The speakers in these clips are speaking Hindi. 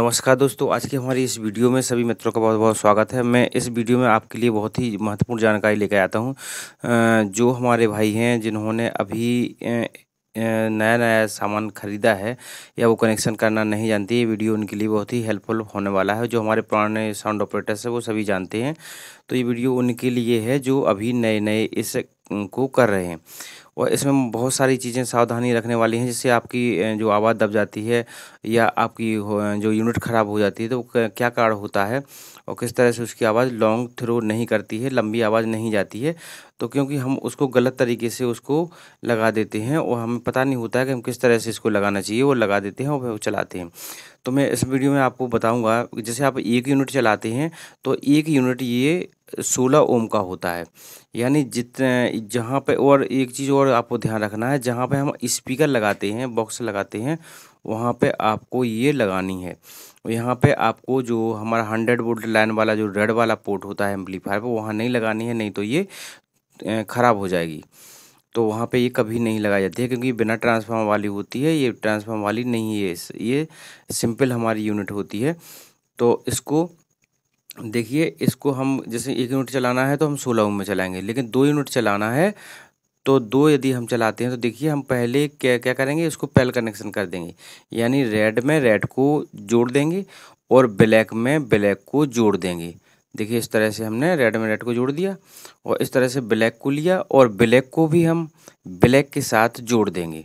नमस्कार दोस्तों आज की हमारी इस वीडियो में सभी मित्रों का बहुत बहुत स्वागत है मैं इस वीडियो में आपके लिए बहुत ही महत्वपूर्ण जानकारी लेकर आता हूं जो हमारे भाई हैं जिन्होंने अभी नया नया सामान ख़रीदा है या वो कनेक्शन करना नहीं जानती ये वीडियो उनके लिए बहुत ही हेल्पफुल होने वाला है जो हमारे पुराने साउंड ऑपरेटर्स हैं वो सभी जानते हैं तो ये वीडियो उनके लिए है जो अभी नए नए इस को कर रहे हैं और इसमें बहुत सारी चीज़ें सावधानी रखने वाली हैं जिससे आपकी जो आवाज़ दब जाती है या आपकी जो यूनिट ख़राब हो जाती है तो क्या कारण होता है और किस तरह से उसकी आवाज़ लॉन्ग थ्रो नहीं करती है लंबी आवाज़ नहीं जाती है तो क्योंकि हम उसको गलत तरीके से उसको लगा देते हैं और हमें पता नहीं होता है कि हम किस तरह से इसको लगाना चाहिए वो लगा देते हैं और वो चलाते हैं तो मैं इस वीडियो में आपको बताऊंगा जैसे आप एक यूनिट चलाते हैं तो एक यूनिट ये सोलह ओम का होता है यानी जितने जहाँ पे और एक चीज़ और आपको ध्यान रखना है जहाँ पे हम स्पीकर लगाते हैं बॉक्स लगाते हैं वहाँ पे आपको ये लगानी है यहाँ पे आपको जो हमारा हंड्रेड वोल्ट लाइन वाला जो रेड वाला पोर्ट होता है एम्पलीफायर पर वहाँ नहीं लगानी है नहीं तो ये ख़राब हो जाएगी तो वहाँ पे ये कभी नहीं लगाई जाती है क्योंकि बिना ट्रांसफार्मर वाली होती है ये ट्रांसफार्मर वाली नहीं है ये सिंपल हमारी यूनिट होती है तो इसको देखिए इसको हम जैसे एक यूनिट चलाना है तो हम सोलह ओम में चलाएंगे लेकिन दो यूनिट चलाना है तो दो यदि हम चलाते हैं तो देखिए हम पहले क्या क्या करेंगे इसको पैल कनेक्शन कर देंगे यानी रेड में रेड को जोड़ देंगे और ब्लैक में ब्लैक को जोड़ देंगे देखिए इस तरह से हमने रेड में रेड को जोड़ दिया और इस तरह से ब्लैक को लिया और ब्लैक को भी हम ब्लैक के साथ जोड़ देंगे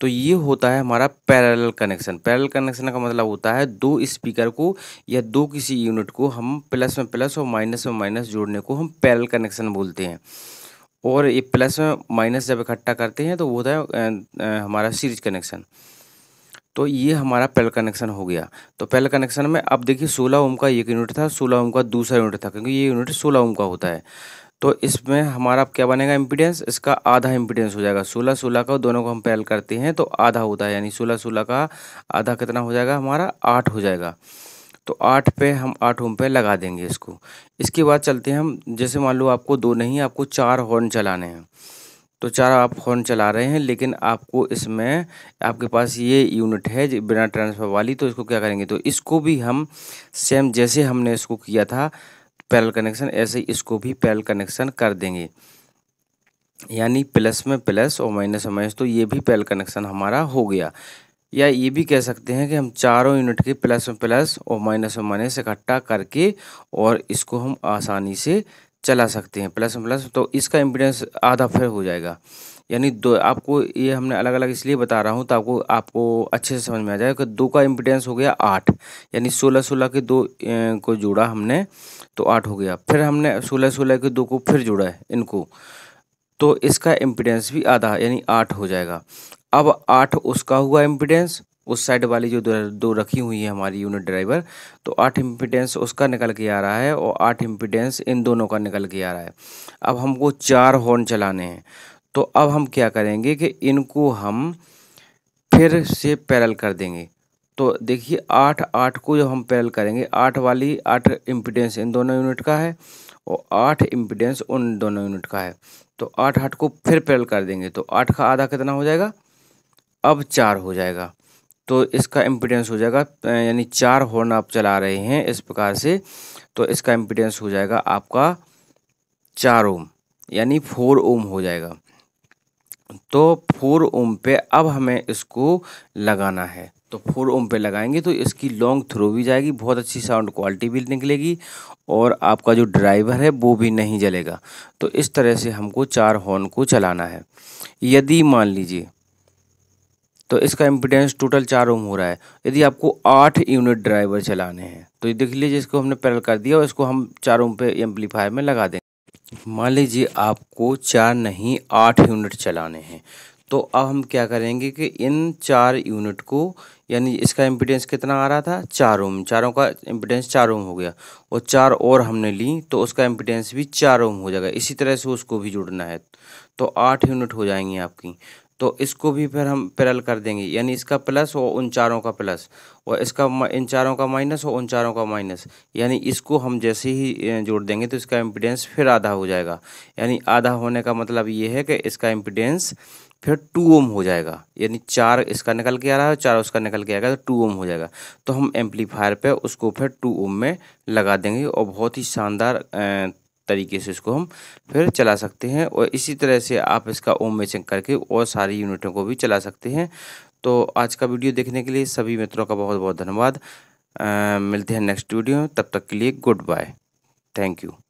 तो ये होता है हमारा पैरेलल कनेक्शन पैरेलल कनेक्शन का मतलब होता है दो स्पीकर को या दो किसी यूनिट को हम प्लस में प्लस और माइनस में माइनस जोड़ने को हम पैरेलल कनेक्शन बोलते हैं और ये प्लस में माइनस जब इकट्ठा करते हैं तो वो होता है हमारा सीरीज कनेक्शन तो ये हमारा पहला कनेक्शन हो गया तो पहले कनेक्शन में अब देखिए सोलह ओम का एक यूनिट था सोलह ओम का दूसरा यूनिट था क्योंकि ये यूनिट सोलह ओम का होता है तो इसमें हमारा क्या बनेगा इम्पीडेंस इसका आधा इम्पीडेंस हो जाएगा सोलह सोलह का दोनों को हम पैल करते हैं तो आधा होता है यानी सोलह सोलह का आधा कितना हो जाएगा हमारा आठ हो जाएगा तो आठ पे हम आठ ओम पे लगा देंगे इसको इसके बाद चलते हैं हम जैसे मान लो आपको दो नहीं आपको चार हॉर्न चलाने हैं तो चार आप हॉर्न चला रहे हैं लेकिन आपको इसमें आपके पास ये यूनिट है बिना ट्रांसफर वाली तो इसको क्या करेंगे तो इसको भी हम सेम जैसे हमने इसको किया था पैरल कनेक्शन ऐसे इसको भी पैरल कनेक्शन कर देंगे यानी प्लस में प्लस और माइनस में माइनस तो ये भी पैरल कनेक्शन हमारा हो गया या ये भी कह सकते हैं कि हम चारों यूनिट के प्लस में प्लस और माइनस में माइनस इकट्ठा करके और इसको हम आसानी से चला सकते हैं प्लस में प्लस तो इसका इम्पिडेंस आधा फिर हो जाएगा यानी दो आपको ये हमने अलग अलग इसलिए बता रहा हूँ तो आपको आपको अच्छे से समझ में आ जाए कि दो का इम्पिडेंस हो गया आठ यानी सोलह सोलह के दो को जोड़ा हमने तो आठ हो गया फिर हमने सोलह सोलह के दो को फिर जोड़ा है इनको तो इसका इम्पिटेंस भी आधा यानी आठ हो जाएगा अब आठ उसका हुआ इम्पिडेंस उस साइड वाली जो दो रखी हुई है हमारी यूनिट ड्राइवर तो आठ इम्पिडेंस उसका निकल के आ रहा है और आठ इम्पिडेंस इन दोनों का निकल के आ रहा है अब हमको चार हॉर्न चलाने हैं तो अब हम क्या करेंगे कि इनको हम फिर से पैरल कर देंगे तो देखिए आठ आठ को जब हम पैरल करेंगे आठ वाली आठ इम्पिडेंस इन दोनों यूनिट का है और आठ इम्पिडेंस उन दोनों यूनिट का है तो आठ आठ को फिर पैरल कर देंगे तो आठ का आधा कितना हो जाएगा अब चार हो जाएगा तो इसका इम्पिडेंस हो जाएगा यानी चार हॉर्न आप चला रहे हैं इस प्रकार से तो इसका इम्पिडेंस हो जाएगा आपका चार ओम यानी फोर ओम हो जाएगा तो फोर ओम पे अब हमें इसको लगाना है तो फोर ओम पे लगाएंगे तो इसकी लॉन्ग थ्रो भी जाएगी बहुत अच्छी साउंड क्वालिटी भी निकलेगी और आपका जो ड्राइवर है वो भी नहीं जलेगा तो इस तरह से हमको चार हॉर्न को चलाना है यदि मान लीजिए तो इसका इम्पिटेंस टोटल चार ओम हो रहा है यदि आपको आठ यूनिट ड्राइवर चलाने हैं तो ये देख लीजिए इसको हमने पैरल कर दिया और इसको हम चार ओम पे एम्पलीफायर में लगा देंगे मान लीजिए आपको चार नहीं आठ यूनिट चलाने हैं तो अब हम क्या करेंगे कि इन चार यूनिट को यानी इसका इम्पिडेंस कितना आ रहा था चार ओम चारों का इम्पिडेंस चार ओम हो गया और चार और हमने ली तो उसका इम्पिडेंस भी चार ओम हो जाएगा इसी तरह से उसको भी जुड़ना है तो आठ यूनिट हो जाएंगी आपकी तो इसको भी फिर हम पैरल कर देंगे यानी इसका प्लस और उन चारों का प्लस और इसका इन चारों का माइनस और उन चारों का माइनस यानी इसको हम जैसे ही जोड़ देंगे तो इसका इम्पिडेंस फिर आधा हो जाएगा यानी आधा होने का मतलब ये है कि इसका इम्पिडेंस फिर टू ओम हो जाएगा यानी चार इसका निकल के आ रहा है चार उसका निकल के आएगा तो टू ओम हो जाएगा तो हम एम्पलीफायर पे उसको फिर टू ओम में लगा देंगे और बहुत ही शानदार तरीके से इसको हम फिर चला सकते हैं और इसी तरह से आप इसका ओम मैचिंग करके और सारी यूनिटों को भी चला सकते हैं तो आज का वीडियो देखने के लिए सभी मित्रों का बहुत बहुत धन्यवाद मिलते हैं नेक्स्ट वीडियो में तब तक के लिए गुड बाय थैंक यू